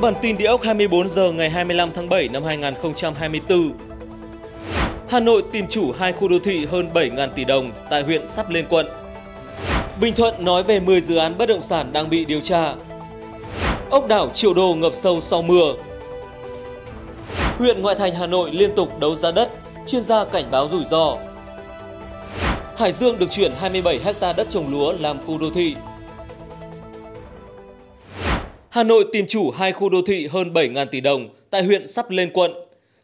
Bản tin địa ốc 24 giờ ngày 25 tháng 7 năm 2024. Hà Nội tìm chủ hai khu đô thị hơn 7.000 tỷ đồng tại huyện sắp lên quận. Bình Thuận nói về 10 dự án bất động sản đang bị điều tra. Ốc đảo Triệu Đô ngập sâu sau mưa. Huyện ngoại thành Hà Nội liên tục đấu giá đất, chuyên gia cảnh báo rủi ro. Hải Dương được chuyển 27 ha đất trồng lúa làm khu đô thị Hà Nội tìm chủ hai khu đô thị hơn 7.000 tỷ đồng tại huyện sắp lên quận.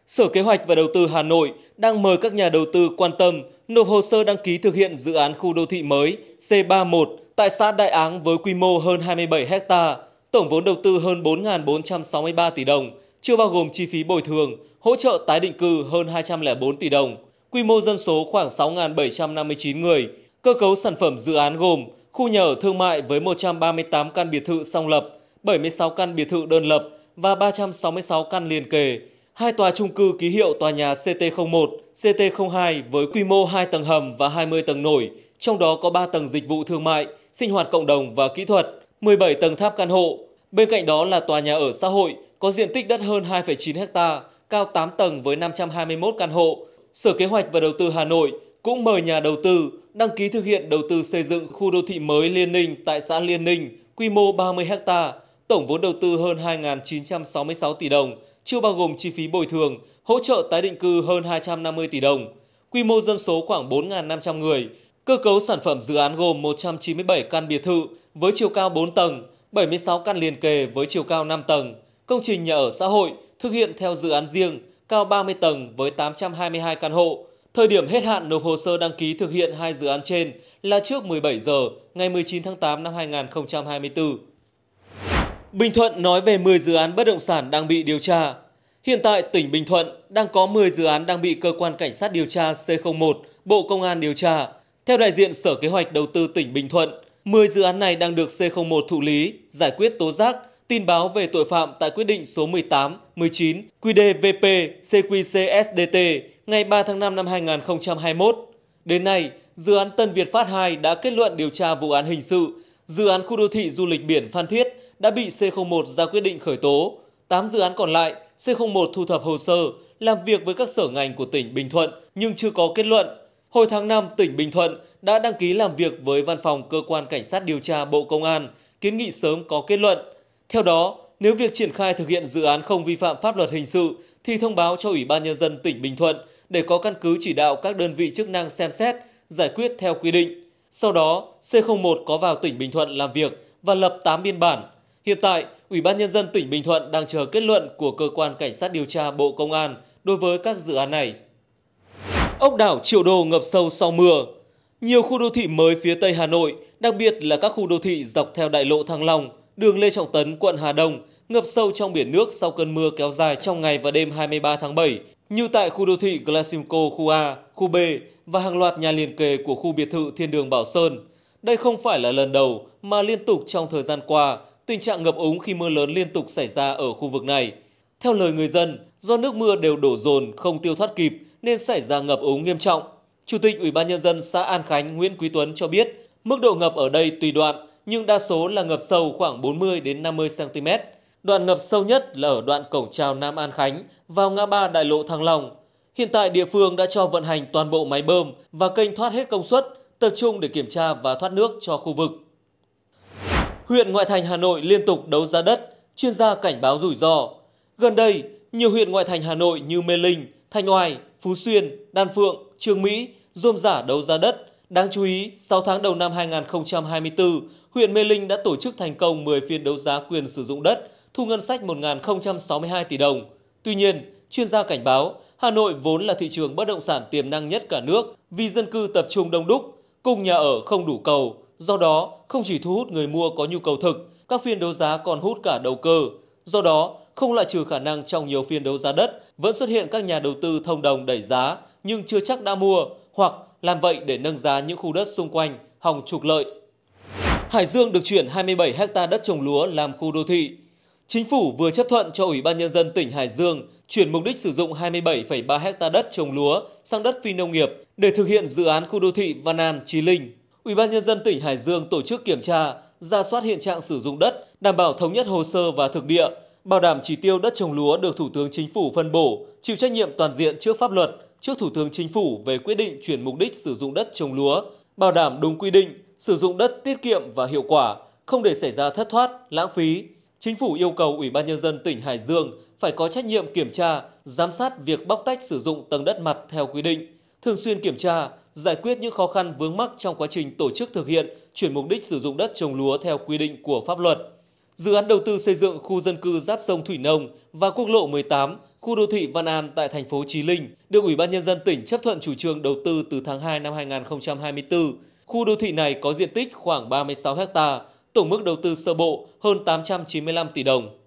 Sở Kế hoạch và Đầu tư Hà Nội đang mời các nhà đầu tư quan tâm nộp hồ sơ đăng ký thực hiện dự án khu đô thị mới C31 tại xã Đại Áng với quy mô hơn 27 ha, tổng vốn đầu tư hơn 4.463 tỷ đồng, chưa bao gồm chi phí bồi thường, hỗ trợ tái định cư hơn 204 tỷ đồng, quy mô dân số khoảng 6.759 người. Cơ cấu sản phẩm dự án gồm khu nhà ở thương mại với 138 căn biệt thự song lập, 76 căn biệt thự đơn lập và 366 căn liền kề, hai tòa trung cư ký hiệu tòa nhà CT01, CT02 với quy mô 2 tầng hầm và 20 tầng nổi, trong đó có 3 tầng dịch vụ thương mại, sinh hoạt cộng đồng và kỹ thuật, 17 tầng tháp căn hộ. Bên cạnh đó là tòa nhà ở xã hội có diện tích đất hơn 2,9 ha, cao 8 tầng với 521 căn hộ. Sở Kế hoạch và Đầu tư Hà Nội cũng mời nhà đầu tư đăng ký thực hiện đầu tư xây dựng khu đô thị mới Liên Ninh tại xã Liên Ninh, quy mô 30 hectare tổng vốn đầu tư hơn 2.966 tỷ đồng, chưa bao gồm chi phí bồi thường, hỗ trợ tái định cư hơn 250 tỷ đồng, quy mô dân số khoảng 4.500 người. Cơ cấu sản phẩm dự án gồm 197 căn biệt thự với chiều cao 4 tầng, 76 căn liền kề với chiều cao 5 tầng. Công trình nhà ở xã hội thực hiện theo dự án riêng, cao 30 tầng với 822 căn hộ. Thời điểm hết hạn nộp hồ sơ đăng ký thực hiện hai dự án trên là trước 17 giờ ngày 19 tháng 8 năm 2024. Bình Thuận nói về 10 dự án bất động sản đang bị điều tra. Hiện tại, tỉnh Bình Thuận đang có 10 dự án đang bị Cơ quan Cảnh sát điều tra C01, Bộ Công an điều tra. Theo đại diện Sở Kế hoạch Đầu tư tỉnh Bình Thuận, 10 dự án này đang được C01 thụ lý, giải quyết tố giác, tin báo về tội phạm tại quyết định số 18, 19, QDVP, CQCSDT ngày 3 tháng 5 năm 2021. Đến nay, dự án Tân Việt Phát 2 đã kết luận điều tra vụ án hình sự, dự án khu đô thị du lịch biển Phan Thiết – đã bị C01 ra quyết định khởi tố. 8 dự án còn lại, C01 thu thập hồ sơ, làm việc với các sở ngành của tỉnh Bình Thuận nhưng chưa có kết luận. Hồi tháng 5, tỉnh Bình Thuận đã đăng ký làm việc với Văn phòng Cơ quan Cảnh sát Điều tra Bộ Công an, kiến nghị sớm có kết luận. Theo đó, nếu việc triển khai thực hiện dự án không vi phạm pháp luật hình sự thì thông báo cho Ủy ban Nhân dân tỉnh Bình Thuận để có căn cứ chỉ đạo các đơn vị chức năng xem xét, giải quyết theo quy định. Sau đó, C01 có vào tỉnh Bình Thuận làm việc và lập 8 biên bản Hiện tại, Ủy ban Nhân dân tỉnh Bình Thuận đang chờ kết luận của Cơ quan Cảnh sát điều tra Bộ Công an đối với các dự án này. Ốc đảo Triệu Đô ngập sâu sau mưa Nhiều khu đô thị mới phía Tây Hà Nội, đặc biệt là các khu đô thị dọc theo đại lộ Thăng Long, đường Lê Trọng Tấn, quận Hà Đông, ngập sâu trong biển nước sau cơn mưa kéo dài trong ngày và đêm 23 tháng 7, như tại khu đô thị Glasimco khu A, khu B và hàng loạt nhà liền kề của khu biệt thự Thiên đường Bảo Sơn. Đây không phải là lần đầu mà liên tục trong thời gian qua, tình trạng ngập úng khi mưa lớn liên tục xảy ra ở khu vực này. Theo lời người dân, do nước mưa đều đổ dồn không tiêu thoát kịp nên xảy ra ngập úng nghiêm trọng. Chủ tịch Ủy ban nhân dân xã An Khánh Nguyễn Quý Tuấn cho biết, mức độ ngập ở đây tùy đoạn nhưng đa số là ngập sâu khoảng 40 đến 50 cm. Đoạn ngập sâu nhất là ở đoạn cổng chào Nam An Khánh vào ngã ba đại lộ Thăng Long. Hiện tại địa phương đã cho vận hành toàn bộ máy bơm và kênh thoát hết công suất, tập trung để kiểm tra và thoát nước cho khu vực. Huyện ngoại thành Hà Nội liên tục đấu giá đất, chuyên gia cảnh báo rủi ro. Gần đây, nhiều huyện ngoại thành Hà Nội như Mê Linh, Thanh Oai, Phú Xuyên, Đan Phượng, Trương Mỹ rôm giả đấu giá đất. Đáng chú ý, 6 tháng đầu năm 2024, huyện Mê Linh đã tổ chức thành công 10 phiên đấu giá quyền sử dụng đất, thu ngân sách 1.062 tỷ đồng. Tuy nhiên, chuyên gia cảnh báo Hà Nội vốn là thị trường bất động sản tiềm năng nhất cả nước vì dân cư tập trung đông đúc, cung nhà ở không đủ cầu, Do đó, không chỉ thu hút người mua có nhu cầu thực, các phiên đấu giá còn hút cả đầu cơ. Do đó, không loại trừ khả năng trong nhiều phiên đấu giá đất vẫn xuất hiện các nhà đầu tư thông đồng đẩy giá nhưng chưa chắc đã mua hoặc làm vậy để nâng giá những khu đất xung quanh hòng trục lợi. Hải Dương được chuyển 27 ha đất trồng lúa làm khu đô thị. Chính phủ vừa chấp thuận cho Ủy ban Nhân dân tỉnh Hải Dương chuyển mục đích sử dụng 27,3 ha đất trồng lúa sang đất phi nông nghiệp để thực hiện dự án khu đô thị Văn An Chí Linh. Ủy ban nhân dân tỉnh Hải Dương tổ chức kiểm tra, ra soát hiện trạng sử dụng đất, đảm bảo thống nhất hồ sơ và thực địa, bảo đảm chỉ tiêu đất trồng lúa được Thủ tướng Chính phủ phân bổ, chịu trách nhiệm toàn diện trước pháp luật, trước Thủ tướng Chính phủ về quyết định chuyển mục đích sử dụng đất trồng lúa, bảo đảm đúng quy định, sử dụng đất tiết kiệm và hiệu quả, không để xảy ra thất thoát, lãng phí. Chính phủ yêu cầu Ủy ban nhân dân tỉnh Hải Dương phải có trách nhiệm kiểm tra, giám sát việc bóc tách sử dụng tầng đất mặt theo quy định thường xuyên kiểm tra, giải quyết những khó khăn vướng mắc trong quá trình tổ chức thực hiện chuyển mục đích sử dụng đất trồng lúa theo quy định của pháp luật. Dự án đầu tư xây dựng khu dân cư giáp sông Thủy Nông và quốc lộ 18, khu đô thị Văn An tại thành phố Chí Linh được Ủy ban nhân dân tỉnh chấp thuận chủ trương đầu tư từ tháng 2 năm 2024. Khu đô thị này có diện tích khoảng 36 ha, tổng mức đầu tư sơ bộ hơn 895 tỷ đồng.